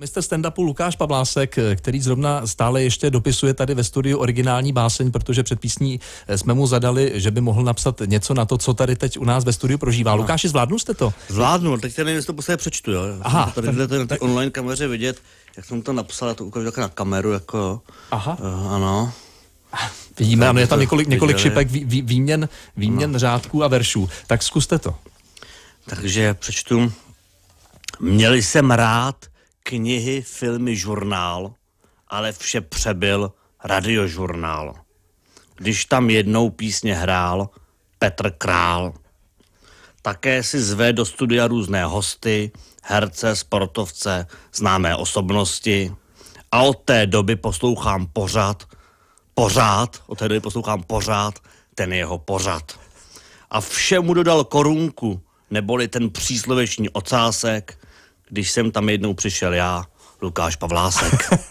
Mr. stand Lukáš Pavlásek, eh, který zrovna stále ještě dopisuje tady ve studiu originální báseň, protože před písní eh, jsme mu zadali, že by mohl napsat něco na to, co tady teď u nás ve studiu prožívá. Lukáši, zvládnu jste to? Zvládnu, teď tady nevím, to posledně přečtu, jo. Aha. tady tak, tady na té online kameře vidět, jak jsem to napsal, a to ukážu tak na kameru, jako Aha. Uh, ano. Vidíme, ano, je tam několik, několik šipek, vý, vý, výměn, výměn no. řádků a veršů. Tak zkuste to. Takže přečtu. Měli jsem rád, knihy, filmy, žurnál, ale vše přebyl radiožurnál. Když tam jednou písně hrál Petr Král. Také si zve do studia různé hosty, herce, sportovce, známé osobnosti. A od té doby poslouchám pořád, pořád, od té doby poslouchám pořád ten jeho pořád. A všemu dodal korunku, neboli ten přísloveční ocásek, když jsem tam jednou přišel já, Lukáš Pavlásek.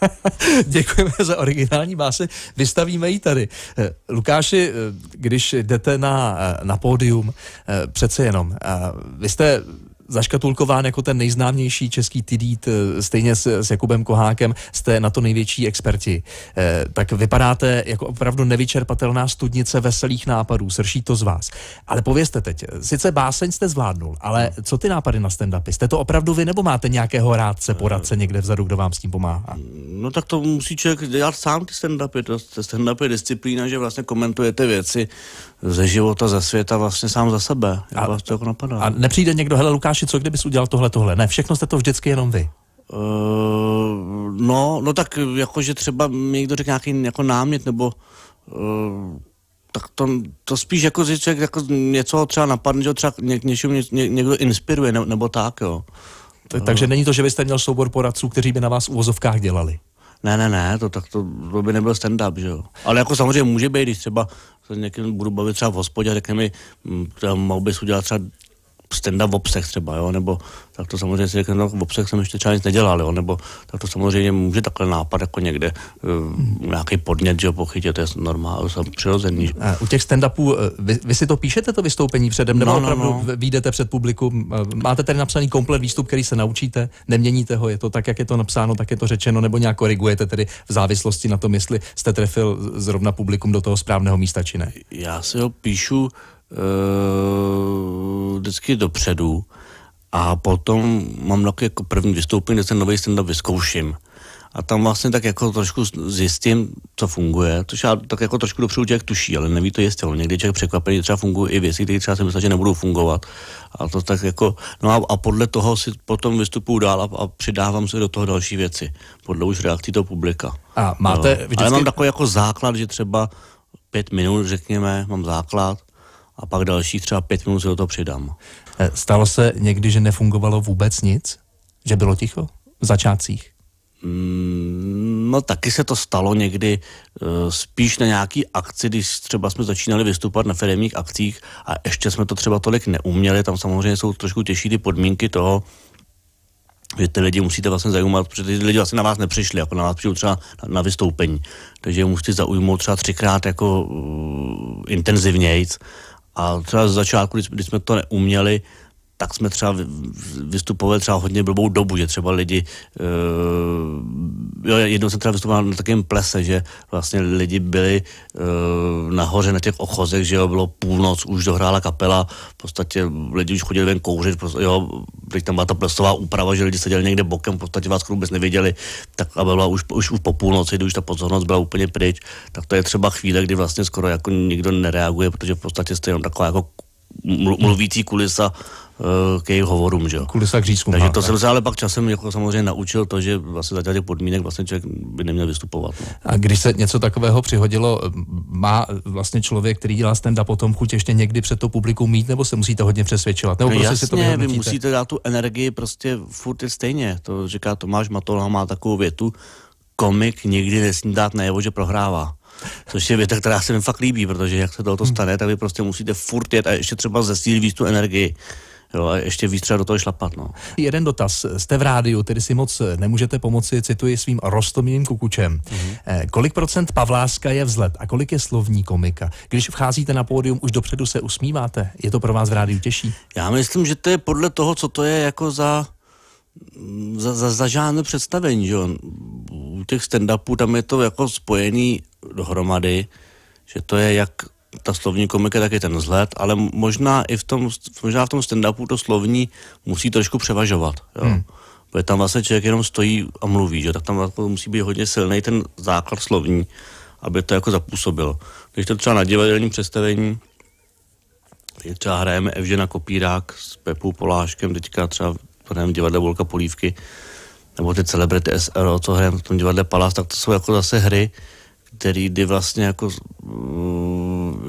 Děkujeme za originální básně. Vystavíme ji tady. Eh, Lukáši, eh, když jdete na, eh, na pódium, přece jenom, vy jste zaškatulkován jako ten nejznámější český tydít, eh, stejně s, s Jakubem Kohákem, jste na to největší experti. E, tak vypadáte jako opravdu nevyčerpatelná studnice veselých nápadů, srší to z vás. Ale povězte teď, sice báseň jste zvládnul, ale co ty nápady na stand Jste to opravdu vy, nebo máte nějakého rádce, poradce někde vzadu, kdo vám s tím pomáhá? No tak to musí člověk dělat sám ty stand-upy. To, stand-up je disciplína, že vlastně komentujete věci, ze života, ze světa, vlastně sám za sebe. A, vás to jako napadá. A nepřijde někdo, hele Lukáši, co kdybys udělal tohle, tohle? Ne, všechno jste to vždycky jenom vy. Uh, no, no tak jako, že třeba někdo řekl nějaký jako námět, nebo uh, tak to, to spíš jako, že člověk jako něco třeba napadne, že třeba ně, něčím ně, ně, někdo inspiruje, ne, nebo tak, jo. Tak, takže eh. není to, že byste měl soubor poradců, kteří by na vás uvozovkách dělali? Ne, ne, ne, to, tak to, to by nebyl stand-up, že jo. Ale jako samozřejmě může být, když třeba se někým budu bavit třeba v hospodě a řekne mi, hm, mohl bys udělat třeba stenda v obsech třeba, jo, nebo tak to samozřejmě si řekne, no v obsech jsem ještě třeba nic nedělal, jo, nebo tak to samozřejmě může takhle nápad jako někde, eh, hmm. nějaký podnět, že jo, pochytit, to je normální, je přirozený. A u těch stand eh, vy, vy, si to píšete, to vystoupení předem, no, nebo no, no, opravdu no. výjdete před publikum, eh, máte tady napsaný komplet výstup, který se naučíte, neměníte ho, je to tak, jak je to napsáno, tak je to řečeno, nebo nějak korigujete tedy v závislosti na tom, jestli jste trefil zrovna publikum do toho správného místa, či ne? Já si ho píšu, uh vždycky dopředu a potom mám takový jako první vystoupení, kde ten nový stand vyzkouším. A tam vlastně tak jako trošku zjistím, co funguje, což já tak jako trošku dopředu člověk tuší, ale neví to jistě. Někdy člověk překvapený, třeba fungují i věci, které třeba si myslel, že nebudou fungovat. A to tak jako, no a, a podle toho si potom vystupuju dál a, a přidávám si do toho další věci, podle už reakcí toho publika. A máte no. vždycky... Ale mám takový jako základ, že třeba pět minut, řekněme, mám základ a pak další třeba pět minut do toho přidám. Eh, stalo se někdy, že nefungovalo vůbec nic? Že bylo ticho v začátcích? Mm, no taky se to stalo někdy eh, spíš na nějaký akci, když třeba jsme začínali vystupovat na firmních akcích a ještě jsme to třeba tolik neuměli, tam samozřejmě jsou trošku těžší ty podmínky toho, že ty lidi musíte vlastně zajímat, protože ty lidi vlastně na vás nepřišli, jako na vás přijdu třeba na, na vystoupení. Takže musíte zaujmout třeba třikrát jako uh, intenzivnějc a třeba z začátku, když jsme to neuměli, tak jsme třeba vystupovali třeba hodně blbou dobu, že třeba lidi, uh, jo, jednou jsem třeba vystupoval na takém plese, že vlastně lidi byli uh, nahoře na těch ochozech, že jo, bylo půlnoc, už dohrála kapela, v podstatě lidi už chodili ven kouřit, prostě, jo, teď tam byla ta plesová úprava, že lidi seděli někde bokem, v podstatě vás vůbec neviděli, tak a byla už, už, už po půlnoci, když už ta pozornost byla úplně pryč, tak to je třeba chvíle, kdy vlastně skoro jako nikdo nereaguje, protože v podstatě jste jenom taková jako mluvící kulisa Eh, k jejich hovorům. Že jo? Kvůli se Takže to jsem se ale pak časem jako samozřejmě naučil to, že vlastně za těch podmínek vlastně člověk by neměl vystupovat. No. A když se něco takového přihodilo, eh, má vlastně člověk, který dělá stand-up potom chuť ještě někdy před to publikum mít, nebo se musíte hodně přesvědčovat? Nebo no prostě jasně, si to vy musíte dát tu energii prostě furt je stejně. To říká Tomáš Matola, má takovou větu, komik nikdy nesmí dát najevo, že prohrává. Což je věta, která se mi fakt líbí, protože jak se tohoto hmm. stane, tak vy prostě musíte furt jet a ještě třeba zesílit víc tu energii. Jo, a ještě víc do toho šlapat. No. Jeden dotaz. Jste v rádiu, tedy si moc eh, nemůžete pomoci, cituji svým rostomým kukučem. Mm-hmm. Eh, kolik procent Pavláska je vzlet a kolik je slovní komika? Když vcházíte na pódium, už dopředu se usmíváte? Je to pro vás v rádiu těžší? Já myslím, že to je podle toho, co to je jako za za, za, za žádné představení, že U těch stand-upů tam je to jako spojený dohromady, že to je jak ta slovní komika taky ten vzhled, ale možná i v tom, možná v tom stand-upu to slovní musí trošku převažovat. Jo. Hmm. Protože tam vlastně člověk jenom stojí a mluví, že? tak tam vlastně musí být hodně silný ten základ slovní, aby to jako zapůsobilo. Když to třeba na divadelním představení, třeba hrajeme Evžena Kopírák s Pepou Poláškem, teďka třeba hrajeme divadle Volka Polívky, nebo ty celebrity SRO, co hrajeme v tom divadle Palace, tak to jsou jako zase hry, které kdy vlastně jako mm,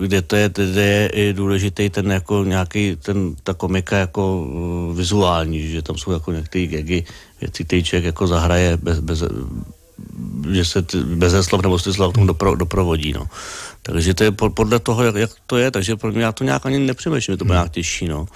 kde, to je, kde je i důležitý ten jako nějaký, ten, ta komika jako eh, vizuální, že tam jsou jako některé gegy, věci, který člověk jako zahraje bez, bez že se ty, bez slov nebo ty slov tomu dopro, doprovodí, no. Takže to je podle toho, jak, jak to je, takže pro mě já to nějak ani nepřemýšlím, to bude hmm. nějak těžší, no.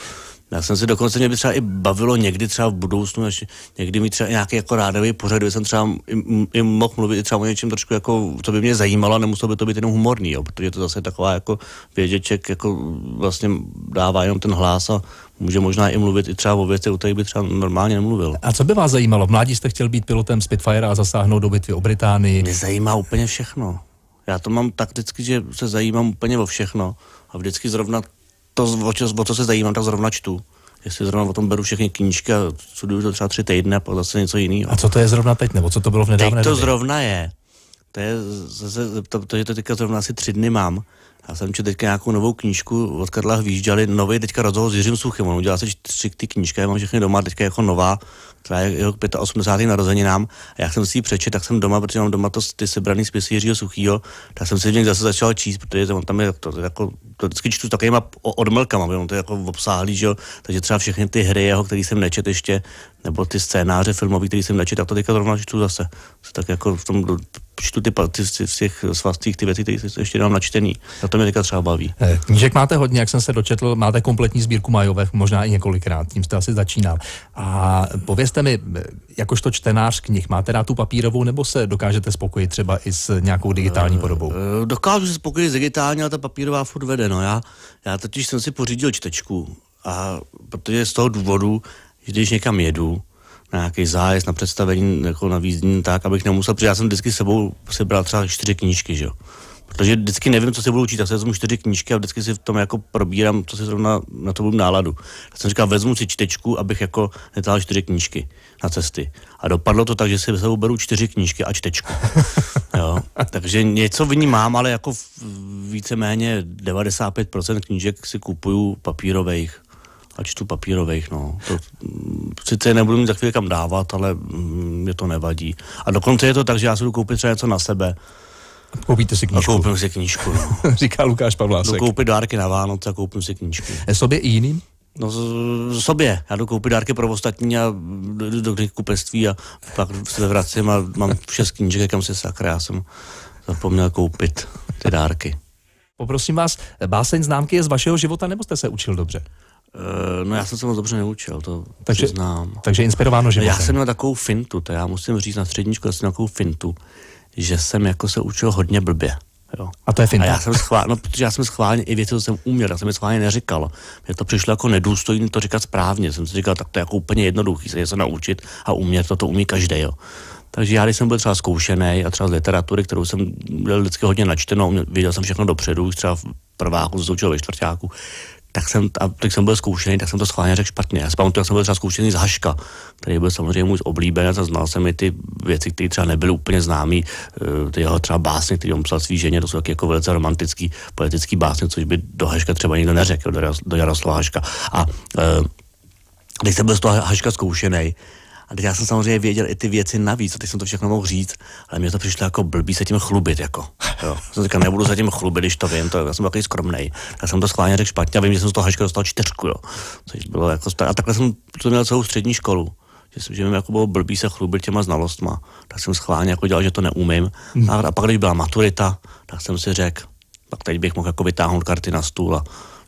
Já jsem si dokonce, mě by třeba i bavilo někdy třeba v budoucnu, až někdy mít třeba nějaký jako rádový pořad, kde jsem třeba i, i mohl mluvit třeba o něčem trošku, jako, co by mě zajímalo, nemuselo by to být jenom humorný, jo, protože to zase taková jako vědeček, jako vlastně dává jenom ten hlas a může možná i mluvit i třeba o věcech, o kterých by třeba normálně nemluvil. A co by vás zajímalo? V mládí jste chtěl být pilotem Spitfire a zasáhnout do bitvy o Británii? Mě zajímá úplně všechno. Já to mám tak vždycky, že se zajímám úplně o všechno a vždycky zrovna to, o, čo, o co se zajímám, tak zrovna čtu. Jestli zrovna o tom beru všechny knížky a studuju to třeba tři týdny a pak zase něco jiného. A co to je zrovna teď, nebo co to bylo v nedávné Teď to době? zrovna je. To je, zase, to, to, to, to teďka zrovna asi tři dny mám, já jsem četl teďka nějakou novou knížku od Karla Hvížďali, nový teďka rozhovor s Jiřím Suchym. On udělal se tři ty knížky, já mám všechny doma, teďka jako nová, která je jeho 85. narozeninám. A jak jsem si ji přečet, tak jsem doma, protože mám doma to, ty sebraný spisy Jiřího Suchýho, tak jsem si v zase začal číst, protože on tam je to, to, jako, to vždycky čtu s takovýma odmlkama, on to je jako obsáhlý, že jo? takže třeba všechny ty hry jeho, který jsem nečet ještě, nebo ty scénáře filmové, který jsem nečet, tak to teďka zrovna čtu zase. Tak jako v tom čtu ty, ty, ty v těch svazcích ty věci, které ještě dám načtený. Tak to mě teďka třeba baví. Eh, knížek máte hodně, jak jsem se dočetl, máte kompletní sbírku Majové, možná i několikrát, tím jste asi začínal. A povězte mi, eh, jakožto čtenář knih, máte rád tu papírovou nebo se dokážete spokojit třeba i s nějakou digitální eh, podobou? Dokážu se spokojit s digitální, ale ta papírová furt vede. No. Já, já totiž jsem si pořídil čtečku a protože z toho důvodu, že když někam jedu, na nějaký zájezd, na představení, jako na výzdní, tak, abych nemusel, protože já jsem vždycky sebou sebral třeba čtyři knížky, že jo protože vždycky nevím, co si budu učit, tak si vezmu čtyři knížky a vždycky si v tom jako probírám, co si zrovna na to budu náladu. Já jsem říkal, vezmu si čtečku, abych jako netáhl čtyři knížky na cesty. A dopadlo to tak, že si ve sebou beru čtyři knížky a čtečku. jo. Takže něco v ní mám, ale jako víceméně 95% knížek si kupuju papírových a čtu papírových, no. To, mm, sice nebudu mít za chvíli kam dávat, ale mm, mě to nevadí. A dokonce je to tak, že já si jdu koupit třeba něco na sebe, Koupíte si knížku. A koupím si knížku. No. Říká Lukáš Pavlásek. Jdu koupit dárky na Vánoce a koupím si knížku. A e, sobě i jiným? No sobě. Já jdu koupit dárky pro ostatní a jdu do knihkupectví a pak se vracím a mám šest knížek, kam se sakra. Já jsem zapomněl koupit ty dárky. Poprosím vás, báseň známky je z vašeho života, nebo jste se učil dobře? Eh, no já jsem se moc dobře neučil, to takže, znám. Takže inspirováno životem. Já jsem měl takovou fintu, to já musím říct na střední škole, jsem měl takovou fintu, že jsem jako se učil hodně blbě. Jo. A to je finta. A já jsem schválně, no, protože já jsem schválně i věci, co jsem uměl, já jsem je schválně neříkal. Mně to přišlo jako nedůstojné to říkat správně. Jsem si říkal, tak to je jako úplně jednoduchý se něco naučit a umět, to, to umí každý. Jo. Takže já, když jsem byl třeba zkoušený a třeba z literatury, kterou jsem byl vždycky hodně načtenou, viděl jsem všechno dopředu, už třeba v prváku, z ve čtvrtáku, tak jsem, a tak jsem byl zkoušený, tak jsem to schválně řekl špatně. Já si pamatuju, jak jsem byl třeba zkoušený z Haška, který byl samozřejmě můj oblíbený. a znal jsem i ty věci, které třeba nebyly úplně známé. Eh, ty jeho třeba básně, které on psal svý ženě, to jsou taky jako velice romantický, politický básně, což by do Haška třeba nikdo neřekl, do Jaroslava Haška. A eh, když jsem byl z toho Haška zkoušený, a teď já jsem samozřejmě věděl i ty věci navíc, a teď jsem to všechno mohl říct, ale mě to přišlo jako blbý se tím chlubit. Jako. Jo. Jsem říkal, nebudu se tím chlubit, když to vím, to, já jsem takový skromný. Já jsem to schválně řekl špatně a vím, že jsem z toho hačka dostal čtyřku. Jo. Což bylo jako, a takhle jsem to měl celou střední školu že, že mi jako bylo blbý se chlubit těma znalostma, tak jsem schválně jako dělal, že to neumím. Mhm. A, a pak, když byla maturita, tak jsem si řekl, tak teď bych mohl jako vytáhnout karty na stůl a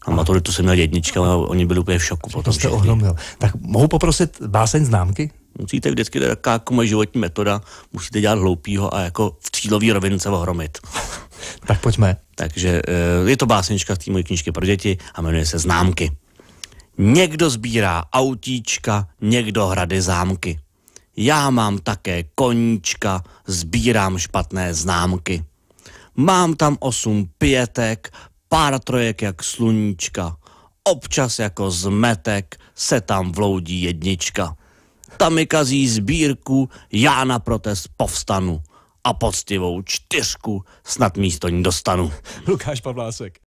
na maturitu jsem měl jednička, ale oni byli úplně v šoku. Potom jste ohromil. Tak mohu poprosit báseň známky? Musíte vždycky, taková jako moje životní metoda, musíte dělat hloupýho a jako v cílový rovince ohromit. tak pojďme. Takže eh, je to básnička z té mojí knížky pro děti a jmenuje se Známky. Někdo sbírá autíčka, někdo hrady zámky. Já mám také koníčka, sbírám špatné známky. Mám tam osm pětek, pár trojek jak sluníčka. Občas jako zmetek se tam vloudí jednička. Ta mi kazí sbírku, já na protest povstanu a poctivou čtyřku snad místo ní dostanu. Lukáš Pavlásek.